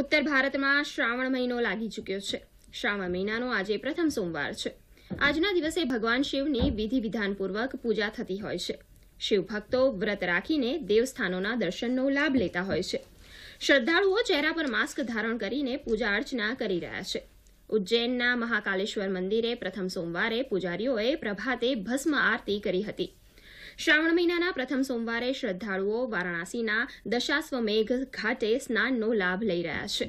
ઉત્તર ભારતમાં શ્રાવણ મહિનો લાગી ચૂક્યો છે શ્રાવણ મહિનાનો આજે પ્રથમ સોમવાર છે આજના દિવસે ભગવાન શિવની વિધિ વિધાનપૂર્વક પૂજા થતી હોય છે શિવભક્તો વ્રત રાખીને દેવસ્થાનોના દર્શનનો લાભ લેતા હોય છે શ્રદ્ધાળુઓ ચહેરા પર માસ્ક ધારણ કરીને પૂજા અર્ચના કરી રહ્યા છે ઉજ્જૈનના મહાકાલેશ્વર મંદિરે પ્રથમ સોમવારે પૂજારીઓએ પ્રભાતે ભસ્મ આરતી કરી હતી શ્રાવણ મહિનાના પ્રથમ સોમવારે શ્રદ્ધાળુઓ વારાણસીના દશાશ્વમેઘ ઘાટે સ્નાનનો લાભ લઈ રહ્યા છે